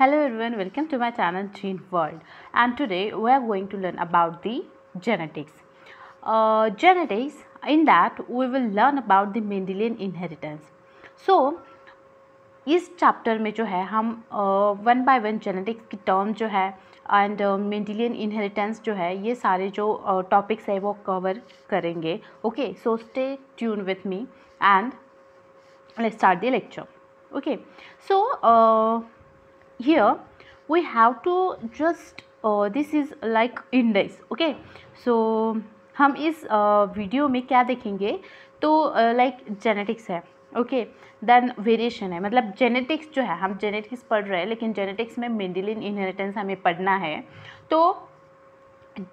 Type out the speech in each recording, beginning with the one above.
Hello everyone, welcome to my channel Gene World and today we are going to learn about the genetics. Uh, genetics in that we will learn about the Mendelian inheritance. So इस chapter में जो है हम one by one genetics की term जो है and Mendelian inheritance जो है ये सारे जो टॉपिक्स uh, है वो कवर करेंगे okay so stay tune with me and let's start the lecture okay so here we have to just uh, this is like index okay so हम इस वीडियो uh, में क्या देखेंगे तो लाइक uh, जेनेटिक्स है okay then variation है मतलब genetics जो है हम जेनेटिक्स पढ़ रहे हैं लेकिन जेनेटिक्स में मेंडिलिन इनहेरिटेंस हमें पढ़ना है तो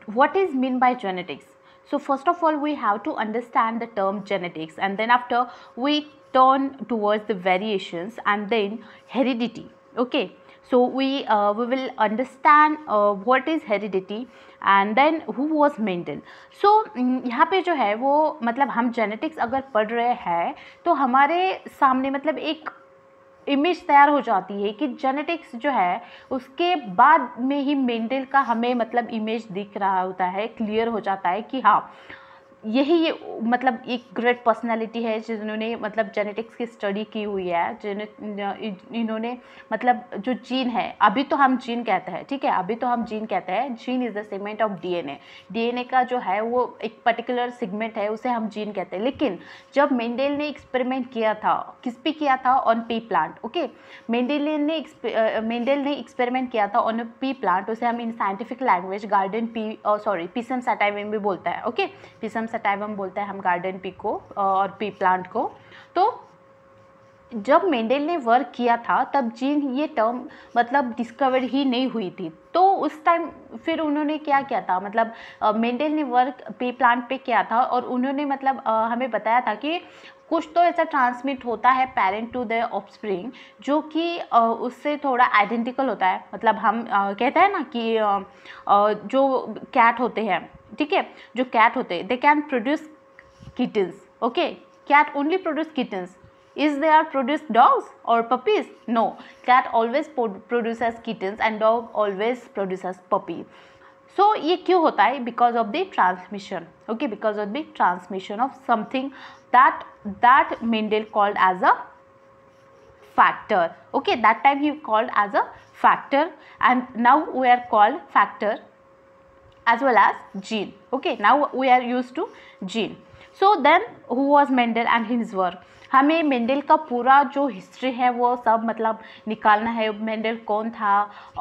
what is mean by genetics so first of all we have to understand the term genetics and then after we turn towards the variations and then heredity okay so we uh, we will understand uh, what is heredity and then who was Mendel so यहाँ पे जो है वो मतलब हम genetics अगर पढ़ रहे हैं तो हमारे सामने मतलब एक इमेज तैयार हो जाती है कि जेनेटिक्स जो है उसके बाद में ही मेंडल का हमें मतलब इमेज दिख रहा होता है क्लियर हो जाता है कि हाँ यही ये मतलब एक ग्रेट पर्सनालिटी है जिन्होंने मतलब जेनेटिक्स की स्टडी की हुई है जिन्हें इन्होंने मतलब जो जीन है अभी तो हम जीन कहते हैं ठीक है अभी तो हम जीन कहते हैं gene is the segment of DNA DNA का जो है वो एक पर्टिकुलर सेगमेंट है उसे हम जीन कहते हैं लेकिन जब मेंडेल ने एक्सपेरिमेंट किया था किस पे किया था on pea plant okay Mendel ने मेंडेल ने एक्सपेरिमेंट किया था ऑन पी प्लांट उसे हम in scientific language garden pea sorry Pisum sativum भी बोलता है ओके पिसम सटाइवम बोलते हैं हम गार्डन पी को और पी प्लांट को तो जब मेंडेल ने वर्क किया था तब जीन ये टर्म मतलब डिस्कवर ही नहीं हुई थी तो उस टाइम फिर उन्होंने क्या किया था मतलब मेंडेल ने वर्क पे प्लांट पे किया था और उन्होंने मतलब हमें बताया था कि कुछ तो ऐसा ट्रांसमिट होता है पेरेंट टू द ऑफस्प्रिंग जो कि उससे थोड़ा आइडेंटिकल होता है मतलब हम कहते हैं ना कि जो कैट होते हैं ठीक है जो कैट होते हैं they can produce kittens okay cat only produce kittens is they are produce dogs और puppies no cat always produce as kittens and dog always produce puppy so ये क्यों होता है because of the transmission okay because of the transmission of something that that Mendel called as a factor okay that time you called as a factor and now we are called factor as well as gene okay now we are used to gene so then who was mendel and his work हमें Mendel का पूरा जो history है वो सब मतलब निकालना है मेंडल कौन था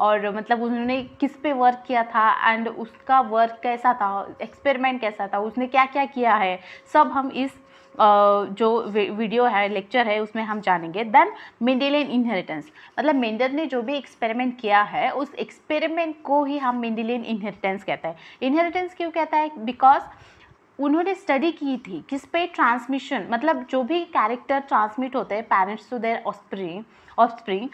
और मतलब उन्होंने किस पे वर्क किया था एंड उसका वर्क कैसा था एक्सपेरिमेंट कैसा था उसने क्या क्या किया है सब हम इस जो वीडियो है लेक्चर है उसमें हम जानेंगे देन मेंडेलियन इनहेरिटेंस मतलब मेंडल ने जो भी एक्सपेरिमेंट किया है उस एक्सपेरिमेंट को ही हम मेंडेलियन इनहेरिटेंस कहते हैं इनहेरिटेंस क्यों कहता है बिकॉज उन्होंने स्टडी की थी किस पे ट्रांसमिशन मतलब जो भी कैरेक्टर ट्रांसमिट होते हैं parents to their offspring offspring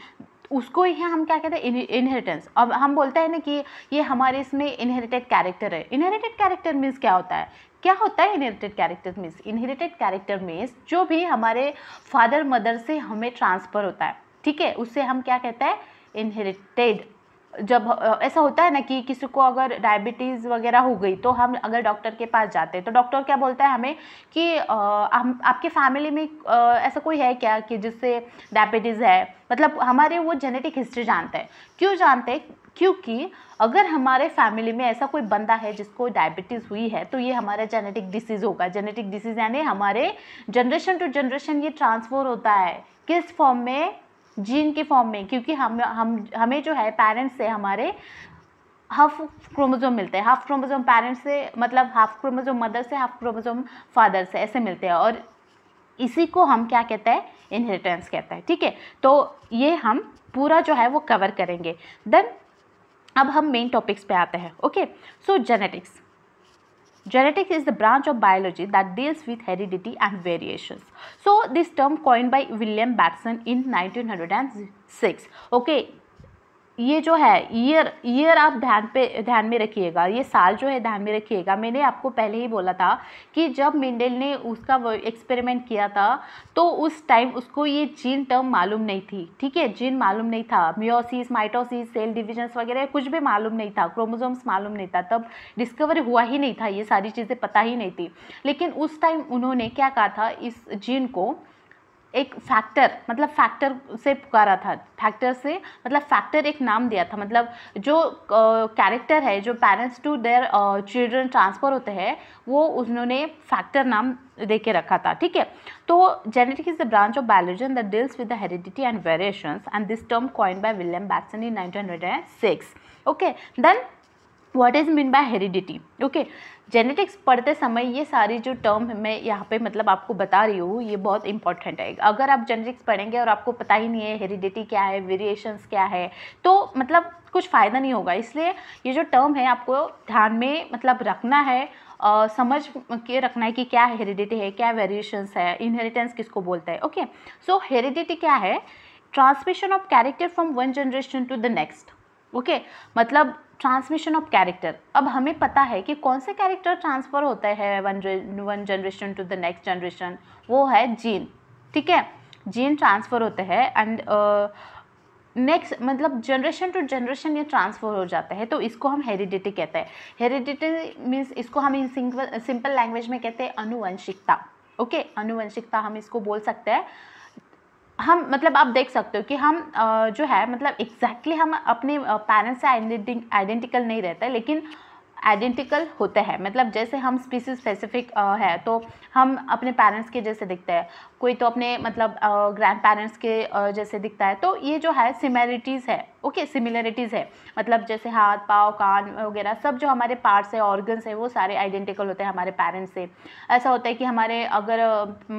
उसको ही हम क्या कहते हैं इनहेरिटेंस अब हम बोलते हैं ना कि ये हमारे इसमें इनहेरिटेड कैरेक्टर है इनहेरिटेड कैरेक्टर मीन्स क्या होता है क्या होता है inherited character means inherited character means जो भी हमारे फादर मदर से हमें ट्रांसफ़र होता है ठीक है उससे हम क्या कहते हैं इनहेरिटेड जब ऐसा होता है ना कि किसी को अगर डायबिटीज़ वगैरह हो गई तो हम अगर डॉक्टर के पास जाते हैं तो डॉक्टर क्या बोलता है हमें कि हम आपके फैमिली में ऐसा कोई है क्या कि जिससे डायबिटीज़ है मतलब हमारे वो जेनेटिक हिस्ट्री जानते हैं क्यों जानते हैं क्योंकि अगर हमारे फैमिली में ऐसा कोई बंदा है जिसको डायबिटीज़ हुई है तो ये हमारा जेनेटिक डिसीज़ होगा जेनेटिक डिसीज़ यानी हमारे जनरेशन टू जनरेशन ये ट्रांसफर होता है किस फॉर्म में जीन के फॉर्म में क्योंकि हम हम हमें जो है पेरेंट्स से हमारे हाफ क्रोमोजोम मिलते हैं हाफ क्रोमोजोम पेरेंट्स से मतलब हाफ क्रोमोजोम मदर से हाफ क्रोमोजोम फादर से ऐसे मिलते हैं और इसी को हम क्या कहते हैं इनहेरिटेंस कहते हैं ठीक है तो ये हम पूरा जो है वो कवर करेंगे देन अब हम मेन टॉपिक्स पे आते हैं okay so genetics genetics is the branch of biology that deals with heredity and variation so this term coin by William Bateson in nineteen hundred and six okay ये जो है year year आप ध्यान पे ध्यान में रखिएगा ये साल जो है ध्यान में रखिएगा मैंने आपको पहले ही बोला था कि जब मिंडेल ने उसका एक्सपेरिमेंट किया था तो उस टाइम उसको ये जीन टर्म मालूम नहीं थी ठीक है जीन मालूम नहीं था म्योसिस माइटोसिस सेल डिविजन्स वगैरह कुछ भी मालूम नहीं था क्रोमोजोम्स मालूम नहीं था तब डिस्कवर हुआ ही नहीं था ये सारी चीज़ें पता ही नहीं थी लेकिन उस टाइम उन्होंने क्या कहा था इस जीन को एक फैक्टर मतलब फैक्टर से पुकारा था फैक्टर से मतलब फैक्टर एक नाम दिया था मतलब जो कैरेक्टर है जो parents to their children transfer होते हैं वो उन्होंने फैक्टर नाम दे के रखा था ठीक है तो genetic is the branch of biology that deals with the heredity and variations and this term coin by William Bateson in nineteen okay then what is mean by heredity okay genetics पढ़ते समय ये सारी जो term मैं यहाँ पे मतलब आपको बता रही हूँ ये बहुत इंपॉर्टेंट है अगर आप जेनेटिक्स पढ़ेंगे और आपको पता ही नहीं है हेरिडिटी क्या है वेरिएशंस क्या है तो मतलब कुछ फ़ायदा नहीं होगा इसलिए ये जो टर्म है आपको ध्यान में मतलब रखना है आ, समझ के रखना है कि क्या हेरिडिटी है क्या वेरिएशंस है इनहेरिटेंस किसको बोलता है ओके सो हेरिडिटी क्या है transmission of character from one generation to the next okay मतलब ट्रांसमिशन ऑफ कैरेक्टर अब हमें पता है कि कौन से कैरेक्टर ट्रांसफ़र होता है one generation to the next generation वो है जीन ठीक है जीन ट्रांसफ़र होते हैं एंड नेक्स्ट uh, मतलब जनरेशन टू जनरेशन ये ट्रांसफ़र हो जाता है तो इसको हम हेरिडिटी कहते हैं हेरिडिटी मीन्स इसको हम इन सिंपल लैंग्वेज में कहते हैं अनुवंशिकता ओके okay? अनुवंशिकता हम इसको बोल सकते हैं हम मतलब आप देख सकते हो कि हम जो है मतलब एग्जैक्टली exactly हम अपने पेरेंट्स से आइडेंटिकल नहीं रहता लेकिन आइडेंटिकल होते हैं मतलब जैसे हम स्पीसीज स्पेसिफिक है तो हम अपने पेरेंट्स के जैसे दिखते हैं कोई तो अपने मतलब ग्रैंड पेरेंट्स के जैसे दिखता है तो ये जो है सिमिलरिटीज़ है ओके सिमिलरिटीज़ है मतलब जैसे हाथ पाँव कान वगैरह सब जो हमारे पार्ट्स है ऑर्गन्स है वो सारे आइडेंटिकल होते हैं हमारे पेरेंट्स से ऐसा होता है कि हमारे अगर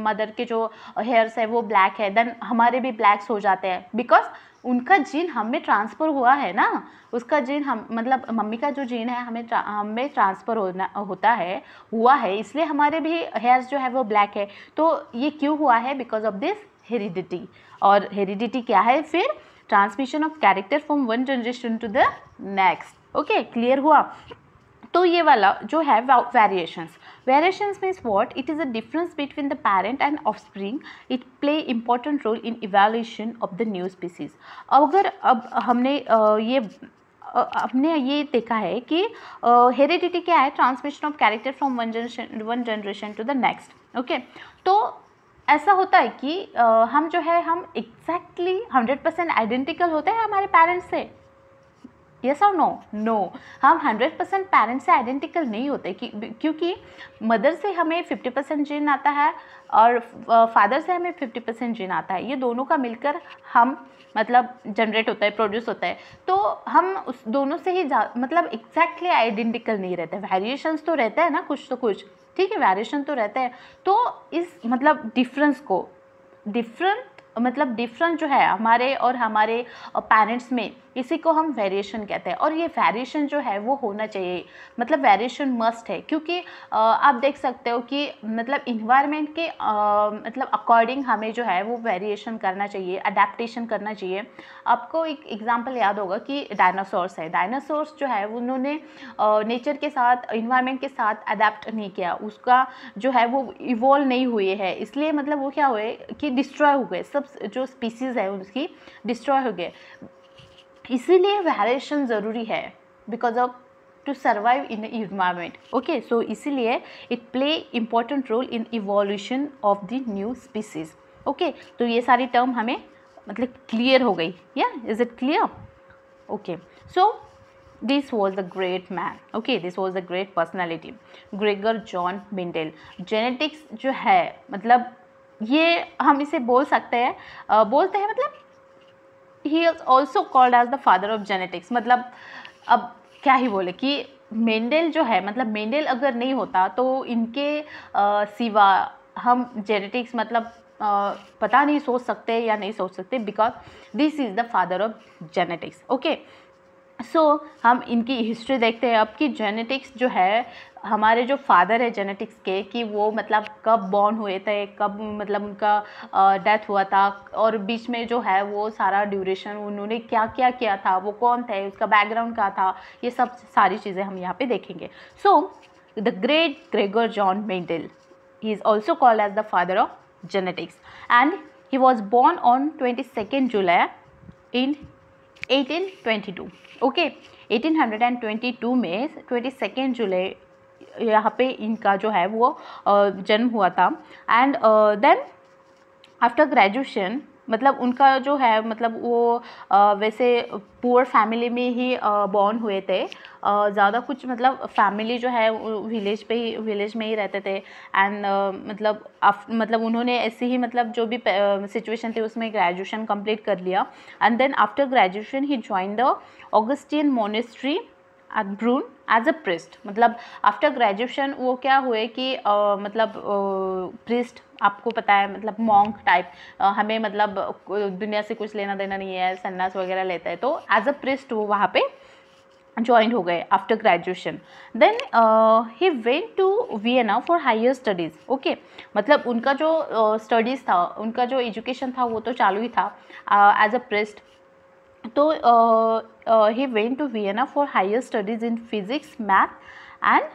मदर के जो हेयर्स है वो ब्लैक है देन हमारे भी ब्लैक्स हो जाते हैं बिकॉज उनका जीन हम में ट्रांसफ़र हुआ है ना उसका जीन हम मतलब मम्मी का जो जीन है हमें हमें हम में ट्रांसफ़र होना होता है हुआ है इसलिए हमारे भी हेयर्स जो है वो ब्लैक है तो ये क्यों हुआ है बिकॉज ऑफ दिस हेरिडिटी और हेरिडिटी क्या है फिर transmission of character from one generation to the next okay clear हुआ तो ये वाला जो है variations Variations means what? It is a difference between the parent and offspring. It play important role in evaluation of the new species. अगर अब हमने ये हमने ये देखा है कि हेरिडिटी क्या है transmission of character from one generation one generation to the next okay तो ऐसा होता है कि हम जो है हम एग्जैक्टली हंड्रेड परसेंट आइडेंटिकल होते हैं हमारे पेरेंट्स से यस और नो नो हम 100 परसेंट पेरेंट्स से आइडेंटिकल नहीं होते क्योंकि मदर से हमें 50 परसेंट जीन आता है और फादर से हमें 50 परसेंट जिन आता है ये दोनों का मिलकर हम मतलब जनरेट होता है प्रोड्यूस होता है तो हम उस दोनों से ही मतलब एग्जैक्टली आइडेंटिकल नहीं रहते वेरिएशंस तो रहता है ना कुछ तो कुछ ठीक है वेरिएशन तो रहता है तो इस मतलब डिफरेंस को डिफरेंट मतलब डिफरेंस जो है हमारे और हमारे पेरेंट्स में इसी को हम वेरिएशन कहते हैं और ये वेरिएशन जो है वो होना चाहिए मतलब वेरिएशन मस्ट है क्योंकि आप देख सकते हो कि मतलब इन्वायरमेंट के मतलब अकॉर्डिंग हमें जो है वो वेरिएशन करना चाहिए अडेप्टशन करना चाहिए आपको एक एग्जांपल याद होगा कि डायनासोर्स है डायनासोर्स जो है उन्होंने नेचर के साथ इन्वायरमेंट के साथ अडेप्ट नहीं किया उसका जो है वो इवॉल्व नहीं हुए है इसलिए मतलब वो क्या हुए कि डिस्ट्रॉय हुए सब जो स्पीसीज है उसकी डिस्ट्रॉय हो गए इसीलिए वेरिएशन ज़रूरी है because of to survive in environment okay so इसीलिए it play important role in evolution of the new species okay तो ये सारी टर्म हमें मतलब क्लियर हो गई या is it clear okay so this was the great man okay this was the great personality Gregor John Mendel genetics जो है मतलब ये हम इसे बोल सकते हैं बोलते हैं मतलब he is also called as the father of genetics मतलब अब क्या ही बोले कि मेंडल जो है मतलब मेंडल अगर नहीं होता तो इनके आ, सिवा हम जेनेटिक्स मतलब आ, पता नहीं सोच सकते या नहीं सोच सकते because this is the father of genetics okay so so, हम इनकी हिस्ट्री देखते हैं अब कि जेनेटिक्स जो है हमारे जो फादर है जेनेटिक्स के कि वो मतलब कब बॉर्न हुए थे कब मतलब उनका डेथ हुआ था और बीच में जो है वो सारा ड्यूरेशन उन्होंने क्या क्या किया था वो कौन थे उसका बैकग्राउंड क्या था ये सब सारी चीज़ें हम यहाँ पे देखेंगे so the great Gregor John Mendel he is also called as the father of genetics and he was born on twenty second July in 1822 okay okay? 1822 में 22 जुलाई यहाँ पे इनका जो है वो जन्म हुआ था एंड देन आफ्टर ग्रेजुएशन मतलब उनका जो है मतलब वो वैसे पुअर फैमिली में ही बॉर्न हुए थे ज़्यादा कुछ मतलब फैमिली जो है विलेज पे ही विलेज में ही रहते थे एंड मतलब मतलब उन्होंने ऐसे ही मतलब जो भी सिचुएशन थी उसमें ग्रेजुएशन कंप्लीट कर लिया and then after graduation he join the Augustinian monastery at Brunn as a priest मतलब आफ्टर ग्रेजुएशन वो क्या हुए कि uh, मतलब प्रिस्ट आपको पता है मतलब मॉन्क टाइप हमें मतलब दुनिया से कुछ लेना देना नहीं है सन्नास वगैरह लेता है तो एज अ प्रिस्ट वो वहाँ पे ज्वाइन हो गए after graduation then he went to V Vienna for higher studies okay मतलब उनका जो स्टडीज़ uh, था उनका जो एजुकेशन था वो तो चालू ही था एज अ प्रेस्ट तो he went to V Vienna for higher studies in physics math and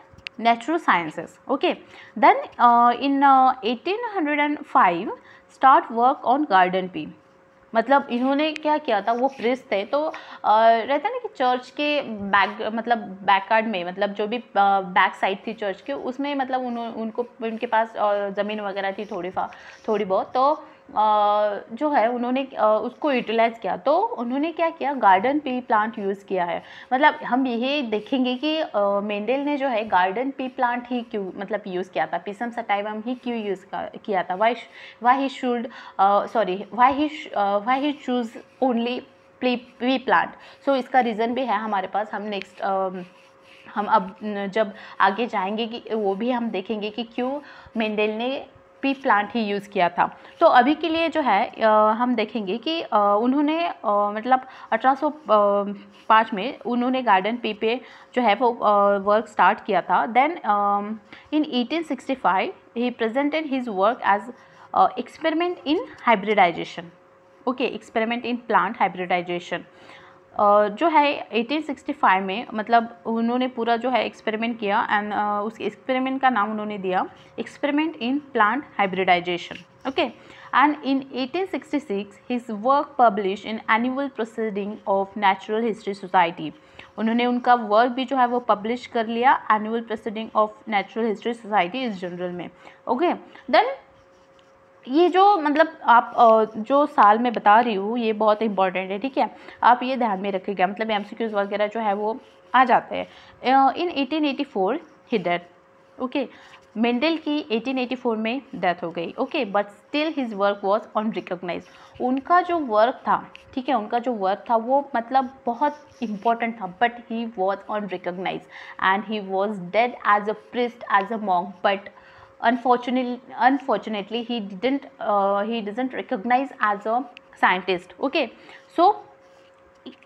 natural sciences okay then in eighteen hundred and five start work on garden pea मतलब इन्होंने क्या किया था वो प्रेस थे तो रहता ना कि चर्च के बैक मतलब बैकयार्ड में मतलब जो भी बैक साइड थी चर्च के उसमें मतलब उन, उनको उनके पास ज़मीन वगैरह थी थोड़ी फा थोड़ी बहुत तो जो है उन्होंने उसको यूटिलाइज़ किया तो उन्होंने क्या किया गार्डन पी प्लांट यूज़ किया है मतलब हम यही देखेंगे कि मेंडेल ने जो है गार्डन पी प्लांट ही क्यों मतलब यूज़ किया था पिसम सटाइवम ही क्यों यूज़ किया था why why he should sorry why he why he choose only pea pea plant so इसका रीज़न भी है हमारे पास हम नेक्स्ट हम अब जब आगे जाएंगे कि वो भी हम देखेंगे कि क्यों मेंडेल ने पी प्लांट ही यूज़ किया था तो अभी के लिए जो है आ, हम देखेंगे कि आ, उन्होंने आ, मतलब अठारह में उन्होंने गार्डन पी पे जो है वो वर्क स्टार्ट किया था then in 1865 he presented his work as experiment in hybridization okay experiment in plant hybridization जो है 1865 में मतलब उन्होंने पूरा जो है एक्सपेरिमेंट किया एंड उस एक्सपेरिमेंट का नाम उन्होंने दिया experiment in plant hybridization okay and in 1866 his work publish in annual proceeding of natural history society उन्होंने उनका वर्क भी जो है वो पब्लिश कर लिया annual proceeding of natural history society इस जनरल में ओके देन ये जो मतलब आप जो साल में बता रही हूँ ये बहुत इंपॉर्टेंट है ठीक है आप ये ध्यान में रखिएगा मतलब एम वगैरह जो है वो आ जाते हैं इन 1884 हिडर ओके मेंडल की 1884 में डेथ हो गई okay but still his work was on उनका जो वर्क था ठीक है उनका जो वर्क था वो मतलब बहुत इंपॉर्टेंट था but he was on and he was dead as a priest as a monk but unfortunately unfortunately he didn't uh, he doesn't recognize as a scientist okay so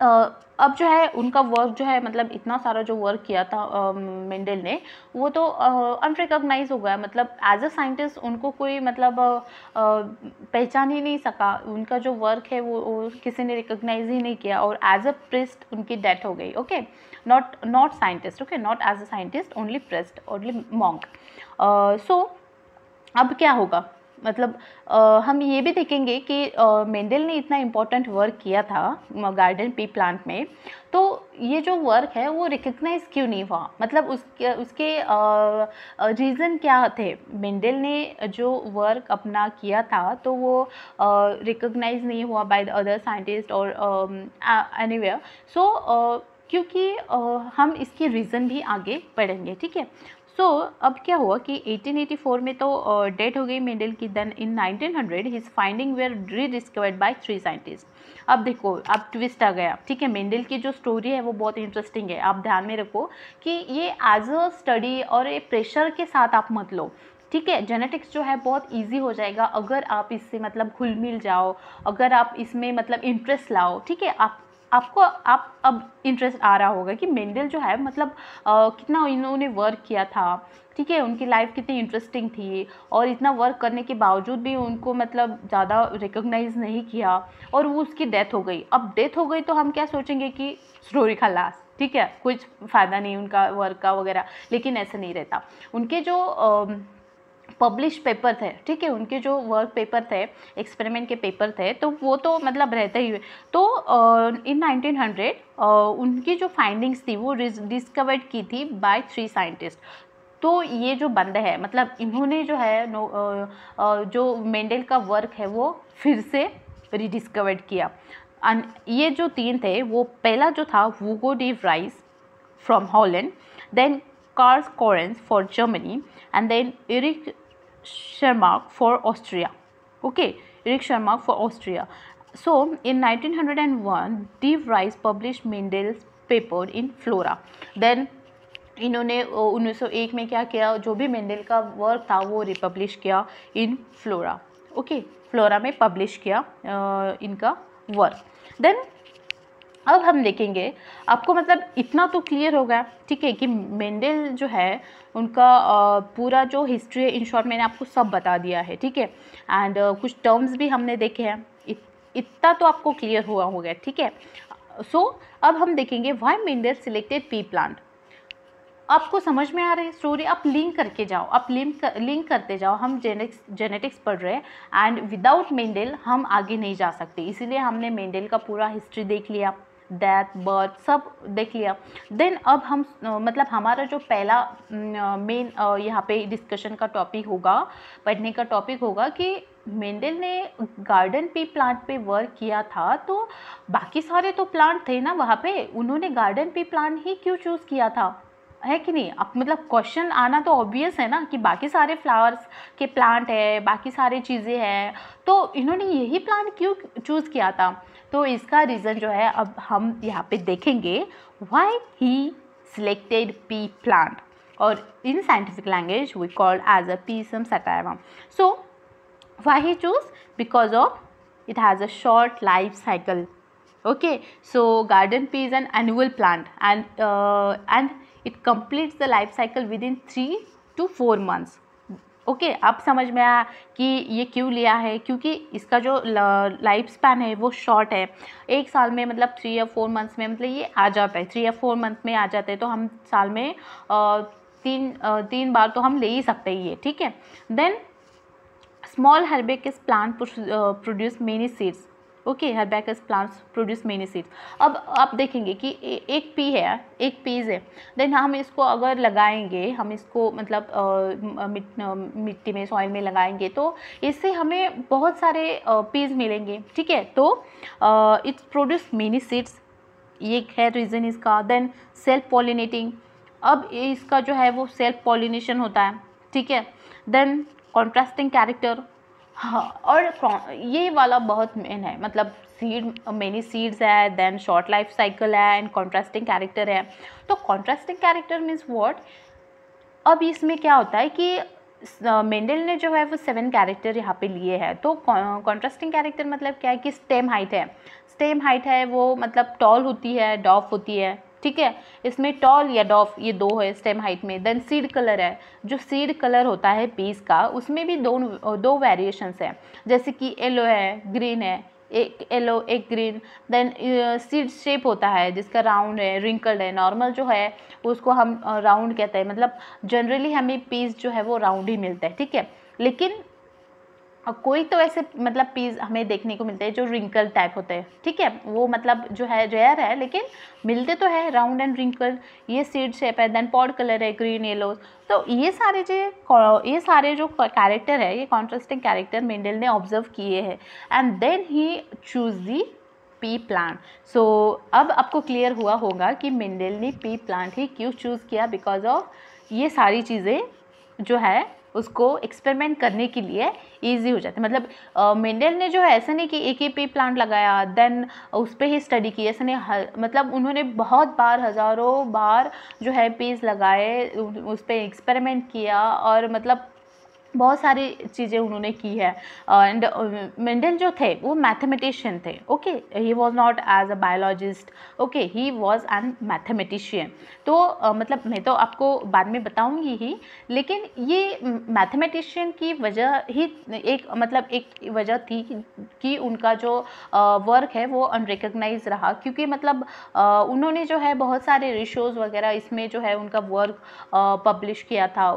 uh, अब जो है उनका work जो है मतलब इतना सारा जो वर्क किया था मेंडल um, uh, ने वो तो अनरिकोगनाइज uh, हो गया मतलब एज अ साइंटिस्ट उनको कोई मतलब uh, uh, पहचान ही नहीं सका उनका जो वर्क है वो, वो किसी ने रिकोगनाइज ही नहीं किया और एज अ प्रेस्ट उनकी डेथ हो गई okay not not scientist okay not as a scientist only priest only monk so so, अब क्या होगा मतलब आ, हम ये भी देखेंगे कि मेंडल ने इतना इम्पोर्टेंट वर्क किया था गार्डन पी प्लांट में तो ये जो वर्क है वो रिकग्नाइज क्यों नहीं हुआ मतलब उसके उसके रीज़न क्या थे मेंडल ने जो वर्क अपना किया था तो वो रिकग्नाइज नहीं हुआ बाय द अदर साइंटिस्ट और एनीवेयर सो क्योंकि आ, हम इसके रीज़न भी आगे पढ़ेंगे ठीक है सो so, अब क्या हुआ कि 1884 में तो डेथ हो गई मेंडल की then in 1900 his finding were rediscovered by three scientist अब देखो अब ट्विस्ट आ गया ठीक है मेंडल की जो स्टोरी है वो बहुत इंटरेस्टिंग है आप ध्यान में रखो कि ये एज अ स्टडी और ये प्रेशर के साथ आप मत लो ठीक है जेनेटिक्स जो है बहुत इजी हो जाएगा अगर आप इससे मतलब घुल मिल जाओ अगर आप इसमें मतलब इंटरेस्ट लाओ ठीक है आप आपको आप अब इंटरेस्ट आ रहा होगा कि मेंडल जो है मतलब आ, कितना इन्होंने वर्क किया था ठीक है उनकी लाइफ कितनी इंटरेस्टिंग थी और इतना वर्क करने के बावजूद भी उनको मतलब ज़्यादा रिकोगनाइज़ नहीं किया और वो उसकी डेथ हो गई अब डेथ हो गई तो हम क्या सोचेंगे कि स्टोरी का लास्ट ठीक है कुछ फ़ायदा नहीं उनका वर्क का वगैरह लेकिन ऐसा नहीं रहता उनके जो आ, पब्लिश पेपर थे ठीक है उनके जो वर्क पेपर थे एक्सपेरिमेंट के पेपर थे तो वो तो मतलब रहते ही हुए तो इन uh, 1900 uh, उनकी जो फाइंडिंग्स थी वो डिस्कवर्ड की थी बाय थ्री साइंटिस्ट तो ये जो बंद है मतलब इन्होंने जो है नो, uh, जो मेंडल का वर्क है वो फिर से रिडिस्कवर्ड किया ये जो तीन थे वो पहला जो था Hugo de Vries from Holland then Carl Correns for Germany and then Erich Shermark for Austria. Okay, Erich Shermark for Austria. So, in 1901, D. Rice published Mendel's paper in Flora. Then इन्होंने 1901 में क्या किया जो भी Mendel का work था वो republish किया इन फ्लोरा ओके फ्लोरा में पब्लिश किया इनका वर्क देन अब हम देखेंगे आपको मतलब इतना तो क्लियर हो गया ठीक है कि मेंडल जो है उनका पूरा जो हिस्ट्री है इन शॉर्ट मैंने आपको सब बता दिया है ठीक है एंड कुछ टर्म्स भी हमने देखे हैं इत, इतना तो आपको क्लियर हुआ हो गया ठीक है सो अब हम देखेंगे why Mendel selected pea plant आपको समझ में आ रही है स्टोरी आप लिंक करके जाओ आप लिंक कर, लिंक करते जाओ हम जेनेटिक्स जेनेटिक्स पढ़ रहे हैं एंड विदाउट मेंडल हम आगे नहीं जा सकते इसीलिए हमने मेंडल का पूरा हिस्ट्री देख लिया डेथ बर्थ सब देख लिया देन अब हम मतलब हमारा जो पहला मेन यहाँ पे डिस्कशन का टॉपिक होगा पढ़ने का टॉपिक होगा कि मेंडल ने गार्डन पे प्लांट पे वर्क किया था तो बाकी सारे तो प्लांट थे ना वहाँ पे उन्होंने गार्डन पे प्लांट ही क्यों चूज़ किया था है कि नहीं अब मतलब क्वेश्चन आना तो ऑब्वियस है ना कि बाकी सारे फ्लावर्स के प्लांट है बाकी सारे चीज़ें हैं तो इन्होंने यही प्लांट क्यों चूज़ किया था तो इसका रीज़न जो है अब हम यहाँ पे देखेंगे why he selected pea plant और in scientific language we called as a Pisum sativum so why he choose because of it has a short life cycle okay so garden pea is an annual plant and and it complete the life cycle within three to four months okay अब समझ में आया कि ये क्यों लिया है क्योंकि इसका जो लाइफ स्पैन है वो शॉर्ट है एक साल में मतलब थ्री या फोर मंथ्स में मतलब ये आ जाता है थ्री या फोर मंथ में आ जाते हैं तो हम साल में तीन तीन बार तो हम ले ही सकते हैं ये ठीक है then small herbaceous plant produce many seeds okay herbaceous plants produce many seeds अब आप देखेंगे कि एक पी है एक पीज है देन हम इसको अगर लगाएंगे हम इसको मतलब मिट्टी में सॉइल में लगाएंगे तो इससे हमें बहुत सारे पीज मिलेंगे ठीक है तो इट्स प्रोड्यूस मेनी सीड्स ये है रीज़न इसका देन सेल्फ पॉलिनेटिंग अब इसका जो है वो सेल्फ पॉलिनेशन होता है ठीक है देन कॉन्ट्रास्टिंग कैरेक्टर हाँ और ये वाला बहुत मेन है मतलब सीड मेनी सीड्स है देन शॉर्ट लाइफ साइकिल है एंड कॉन्ट्रास्टिंग कैरेक्टर है तो कॉन्ट्रास्टिंग कैरेक्टर मीन्स वॉट अब इसमें क्या होता है कि मेंडल ने जो है वो सेवन कैरेक्टर यहाँ पे लिए हैं तो कॉन्ट्रास्टिंग कैरेक्टर मतलब क्या है कि स्टेम हाइट है स्टेम हाइट है वो मतलब टॉल होती है डॉफ होती है ठीक है इसमें टॉल या डॉफ ये दो है स्टेम हाइट में देन सीड कलर है जो सीड कलर होता है पीस का उसमें भी दो दो वेरिएशंस हैं जैसे कि येलो है ग्रीन है एक येलो एक ग्रीन देन सीड शेप होता है जिसका राउंड है रिंकल्ड है नॉर्मल जो है उसको हम राउंड uh, कहते हैं मतलब जनरली हमें पीस जो है वो राउंड ही मिलता है ठीक है लेकिन और कोई तो ऐसे मतलब पीस हमें देखने को मिलते हैं जो रिंकल टाइप होते हैं ठीक है वो मतलब जो है रेयर है लेकिन मिलते तो है राउंड एंड रिंकल ये सीड शेप है देन पॉड कलर है ग्रीन येलो तो ये सारे जो ये सारे जो कैरेक्टर है ये कॉन्ट्रास्टिंग कैरेक्टर मेंडल ने ऑब्जर्व किए हैं and then he choose the pea plant so अब आपको क्लियर हुआ होगा कि मेंडल ने पी प्लांट ही क्यों चूज़ किया बिकॉज ऑफ ये सारी चीज़ें जो है उसको एक्सपेरिमेंट करने के लिए ईजी हो जाता है मतलब मेंडल ने जो है ऐसा नहीं कि एक ही पे प्लांट लगाया देन उस पर ही स्टडी की ऐसा नहीं मतलब उन्होंने बहुत बार हज़ारों बार जो है पेज लगाए उस पर एक्सपेरिमेंट किया और मतलब बहुत सारी चीज़ें उन्होंने की है एंड मेंडल uh, जो थे वो मैथमेटिशियन थे okay he was not as a biologist okay he was an mathematician तो uh, मतलब मैं तो आपको बाद में बताऊंगी ही लेकिन ये मैथमेटिशियन की वजह ही एक मतलब एक वजह थी कि उनका जो वर्क uh, है वो अनरिकगनाइज रहा क्योंकि मतलब uh, उन्होंने जो है बहुत सारे रिशोज़ वगैरह इसमें जो है उनका वर्क पब्लिश uh, किया था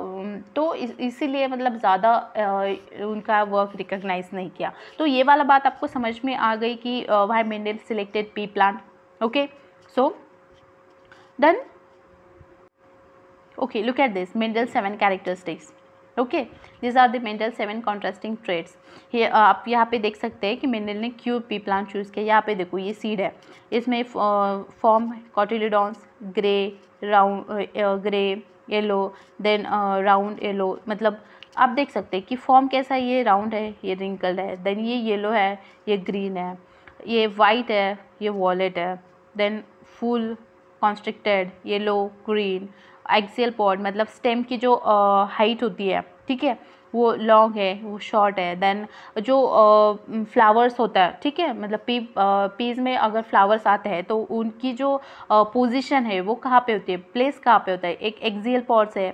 तो इसीलिए मतलब ज़्यादा उनका वर्क रिकग्नाइज़ नहीं किया तो ये वाला बात आपको समझ में आ गई कि why Mendel selected pea plan okay so then okay look at this Mendel seven characteristics okay this are the Mendel seven contrasting traits ये आप यहाँ पे देख सकते हैं कि मेंडल ने क्यू पी प्लान चूज़ किया यहाँ पे देखो ये सीड है इसमें form cotyledons grey round grey yellow then round yellow मतलब आप देख सकते हैं कि फॉर्म कैसा है ये राउंड है ये रिंकल है देन ये येलो है ये ग्रीन है ये वाइट है ये वॉलेट है then full constricted yellow green axial pod मतलब स्टेम की जो हाइट होती है ठीक है वो लॉन्ग है वो शॉर्ट है देन जो फ्लावर्स होता है ठीक है मतलब पी पीज में अगर फ्लावर्स आते हैं तो उनकी जो पोजीशन है वो कहाँ पे होती है प्लेस कहाँ पे होता है एक एक्जियल पॉड्स है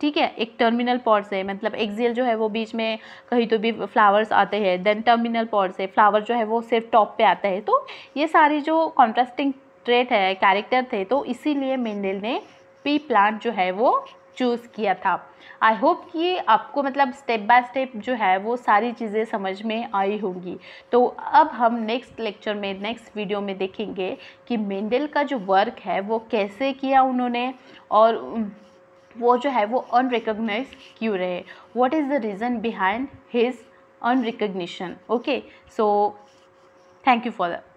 ठीक है एक टर्मिनल पॉड से मतलब एक्जेल जो है वो बीच में कहीं तो भी फ्लावर्स आते हैं देन टर्मिनल पॉड से फ्लावर जो है वो सिर्फ टॉप पे आता है तो ये सारी जो कॉन्ट्रास्टिंग ट्रेट है कैरेक्टर थे तो इसीलिए मेंडल ने पी प्लांट जो है वो चूज़ किया था आई होप कि आपको मतलब स्टेप बाय स्टेप जो है वो सारी चीज़ें समझ में आई होंगी तो अब हम नेक्स्ट लेक्चर में नेक्स्ट वीडियो में देखेंगे कि मेंडल का जो वर्क है वो कैसे किया उन्होंने और वो जो है वो अनरिकोगनाइज क्यों रहे what is the reason behind his unrecognition okay so thank you for that